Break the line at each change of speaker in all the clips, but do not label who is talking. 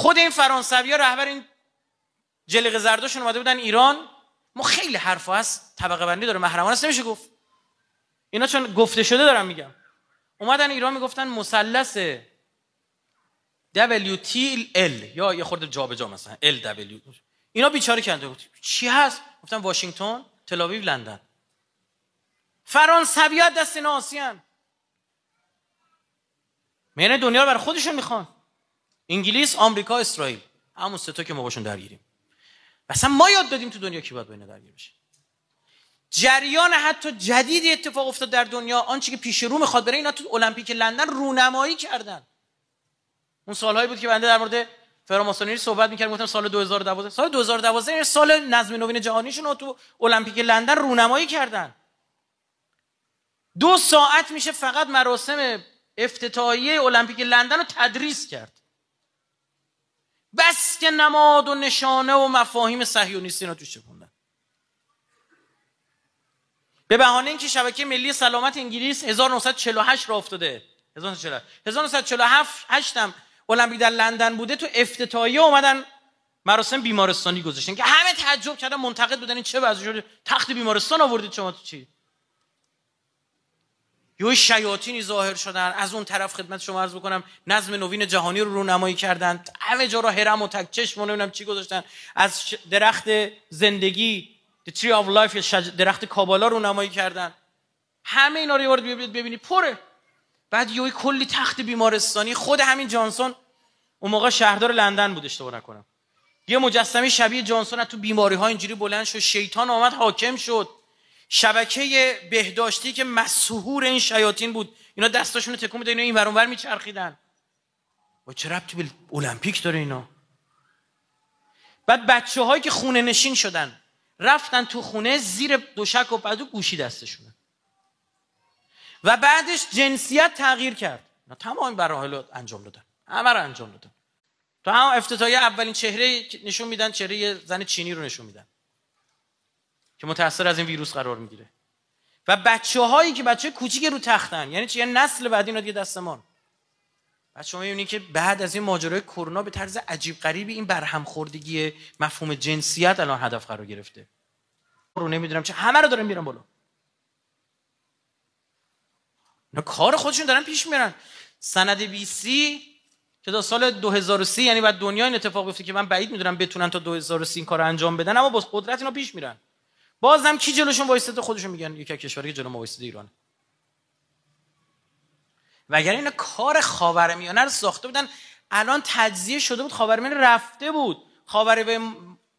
خود این فرانسویا رهبر این جلق زرداشون اومده بودن ایران ما خیلی حرف هست طبقه بندی داره محرمانه است نمیشه گفت اینا چون گفته شده دارم میگم اومدن ایران میگفتن مثلث WTL یا یه خورده جابجا جا مثلا LW اینا بیچاره کنده بود چی هست گفتن واشنگتن تل لندن فرانسویات دست ناسیان مینه دنیا رو برای خودشون میخوان انگلیس آمریکا اسرائیل همون تا که ما باشون درگیریم اصلا ما یاد دادیم تو دنیا کی باید با درگیر بشه جریان حتی جدیدی اتفاق افتاد در دنیا آنچه که پیش رو میخواد بره اینا تو المپیک لندن رونمایی کردن اون سالهایی بود که بنده در مورد فراماسونری صحبت می‌کردم گفتم سال 2012 سال 2012 یعنی سال نظم نوین جهانیشون رو تو المپیک لندن رونمایی کردن دو ساعت میشه فقط مراسم افتتاحیه المپیک لندن رو تدریس کرد بس که نماد و نشانه و مفاهیم صهیونیستی رو توش چپوندن به بهانه اینکه شبکه ملی سلامت انگلیس 1948 را افتاده 1947 8 هم المپیک در لندن بوده تو افتتاحیه اومدن مراسم بیمارستانی گذاشتن که همه تعجب کردن منتقد بودن این چه وضعی شده تخت بیمارستان آوردید شما تو چی یه شیاطینی ظاهر شدن از اون طرف خدمت شما عرض بکنم نظم نوین جهانی رو رونمایی کردن همه جا را هرم و تک چشم چی گذاشتن از درخت زندگی The Tree of Life درخت کابالا رو نمایی کردن همه اینا رو یه ببینید ببینی پره بعد یه کلی تخت بیمارستانی خود همین جانسون اون موقع شهردار لندن بود اشتباه نکنم یه مجسمه شبیه جانسون تو بیماری ها اینجوری بلند شد شیطان آمد حاکم شد شبکه بهداشتی که مسهور این شیاطین بود اینا دستاشون رو تکون میده اینا این ورانور میچرخیدن و چه ربطی به المپیک داره اینا بعد بچه هایی که خونه نشین شدن رفتن تو خونه زیر دوشک و پدو گوشی دستشونه و بعدش جنسیت تغییر کرد نه تمام براحل انجام دادن همه انجام دادن تو هم افتتاحیه اولین چهره نشون میدن چهره زن چینی رو نشون میدن که متاثر از این ویروس قرار میگیره و بچه هایی که بچه کوچیک رو تختن یعنی چی یعنی نسل بعد اینا دیگه دستمان بچه ها میبینید که بعد از این ماجرای کرونا به طرز عجیب غریبی این برهم خوردگی مفهوم جنسیت الان هدف قرار گرفته رو نمیدونم چه همه رو دارن میرن بالا اینا کار خودشون دارن پیش میرن سند بی سی که تا سال 2030 یعنی بعد دنیا این اتفاق بیفته که من بعید میدونم بتونن تا 2030 کار رو انجام بدن اما با قدرت اینا پیش میرن بازم کی جلوشون وایستد خودشون میگن یکی کشوری که جلو ما وایستد ایران اگر این کار خاورمیانه رو ساخته بودن الان تجزیه شده بود خاورمیانه رفته بود خاور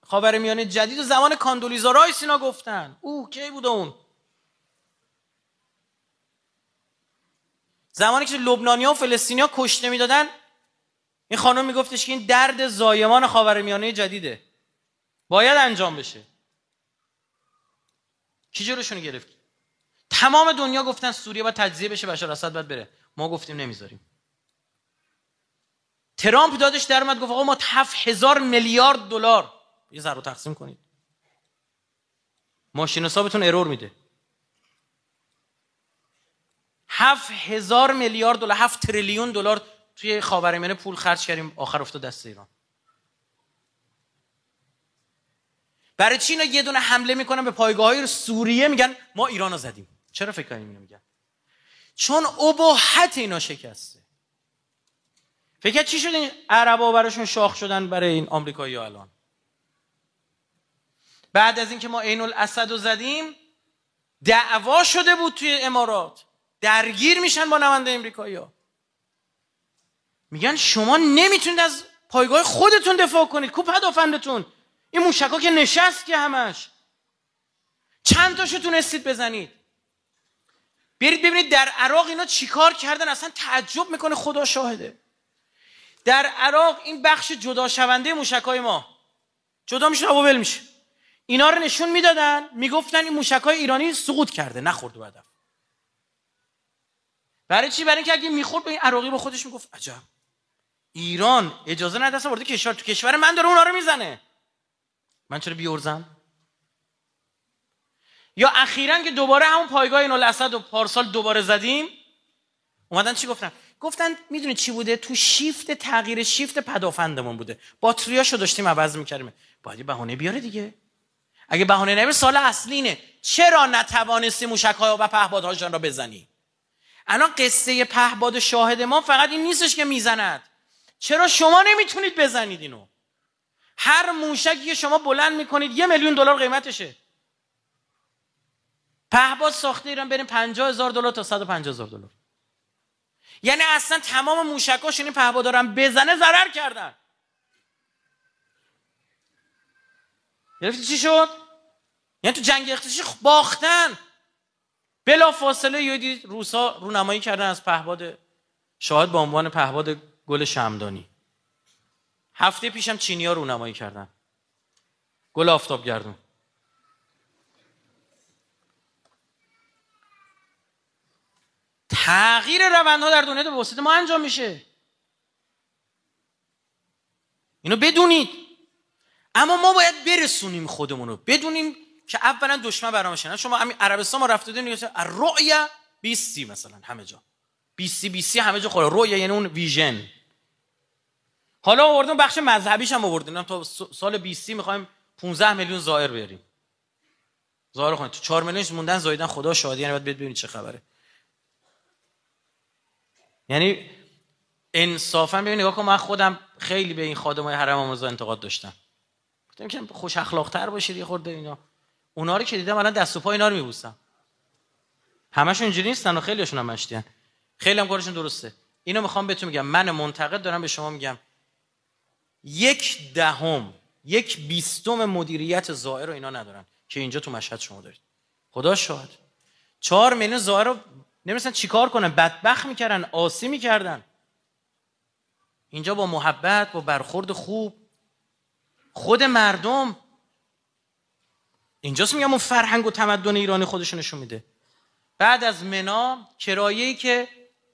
خاورمیانه جدید و زمان کاندولیزا رایس اینا گفتن او کی بود اون زمانی که لبنانیا و فلسطینیا کشته میدادن این خانم میگفتش که این درد زایمان خاورمیانه جدیده باید انجام بشه کی جلوشون گرفت تمام دنیا گفتن سوریه باید تجزیه بشه بشار اسد باید بره ما گفتیم نمیذاریم ترامپ دادش در گفت آقا ما 7000 میلیارد دلار یه ذره تقسیم کنید ماشین حسابتون ارور میده 7000 هزار میلیارد دلار هفت تریلیون دلار توی خاورمیانه پول خرج کردیم آخر افتاد دست ایران برای چی یه دونه حمله میکنن به پایگاه های سوریه میگن ما ایران زدیم چرا فکر کنیم اینو میگن چون ابهت اینا شکسته فکر چی شد این عربا براشون شاخ شدن برای این آمریکایی الان بعد از اینکه ما عین الاسد رو زدیم دعوا شده بود توی امارات درگیر میشن با نماینده امریکایی ها میگن شما نمیتونید از پایگاه خودتون دفاع کنید کو پدافندتون این موشکا که نشست که همش چند تاشو تونستید بزنید برید ببینید در عراق اینا چیکار کردن اصلا تعجب میکنه خدا شاهده در عراق این بخش جدا شونده موشکای ما جدا میشه و بل میشه اینا رو نشون میدادن میگفتن این موشکای ایرانی سقوط کرده نخورد بعدا برای چی برای اینکه اگه میخورد به این عراقی با خودش میگفت عجب ایران اجازه نداد ورده کشور تو کشور من داره اونا میزنه من چرا بیورزم یا اخیرا که دوباره همون پایگاه این الاسد و پارسال دوباره زدیم اومدن چی گفتن گفتن میدونید چی بوده تو شیفت تغییر شیفت پدافندمون بوده باتریاشو داشتیم عوض میکردیم باید یه بهانه بیاره دیگه اگه بهانه نمیاره سال اصلینه چرا نتوانستی موشک های و جان را بزنی الان قصه پهباد شاهد ما فقط این نیستش که میزند چرا شما نمیتونید بزنید اینو هر موشکی که شما بلند میکنید یه میلیون دلار قیمتشه پهباد ساخته ایران بریم 50 هزار دلار تا پنجا هزار دلار یعنی اصلا تمام موشکاش این پهبا دارن بزنه ضرر کردن گرفتی چی شد یعنی تو جنگ اقتصادی خب باختن بلا فاصله یه دید روسا رونمایی کردن از پهباد شاهد به عنوان پهباد گل شمدانی هفته پیشم رو نمایی کردن گل آفتاب گردون تغییر روندها در دنیا به ما انجام میشه اینو بدونید اما ما باید برسونیم خودمون رو بدونیم که اولا دشمن برنامه شما همین عربستان ما رفته بودیم رؤیا 20 مثلا همه جا 20 20 همه جا خود رؤیا یعنی اون ویژن حالا آوردن بخش مذهبیش هم آوردن تا سال 20 میخوایم 15 میلیون زائر بیاریم زائر خونه تو 4 میلیونش موندن زایدن خدا شادی یعنی باید ببینید چه خبره یعنی انصافا ببین نگاه کن من خودم خیلی به این خادمای حرم آموزا انتقاد داشتم گفتم که خوش اخلاق تر باشید یه خورده اینا اونا رو که دیدم الان دست و پا اینا رو میبوسم همشون اینجوری نیستن و خیلیشون هم مشتیان خیلی هم کارشون درسته اینو میخوام بهتون میگم من منتقد دارم به شما میگم یک دهم یک بیستم مدیریت زائر رو اینا ندارن که اینجا تو مشهد شما دارید خدا شاد چهار میلیون زائر رو چیکار کنن بدبخت میکردن آسی میکردن اینجا با محبت با برخورد خوب خود مردم اینجاست میگم اون فرهنگ و تمدن ایرانی خودش نشون میده بعد از منا کرایه‌ای که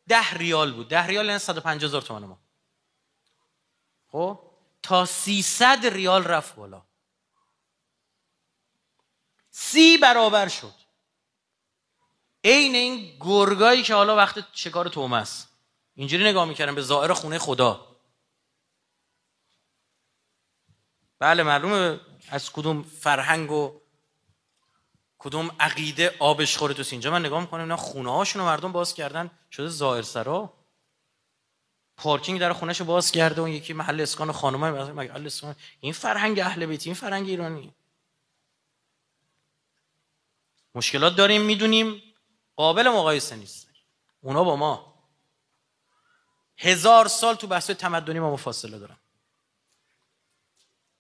ده ریال بود ده ریال یعنی 150 هزار تومان ما خب تا 300 ریال رفت بالا سی برابر شد عین این گرگایی که حالا وقت شکار تومه است اینجوری نگاه میکردن به ظاهر خونه خدا بله معلومه از کدوم فرهنگ و کدوم عقیده آبش خوره تو اینجا من نگاه میکنم اینا خونه هاشون مردم باز کردن شده زائر سرا پارکینگ در خونهشو باز کرده اون یکی محل اسکان خانم محل اسکان این فرهنگ اهل بیت این فرهنگ ایرانی مشکلات داریم میدونیم قابل مقایسه نیست اونا با ما هزار سال تو بحث تمدنی ما فاصله دارن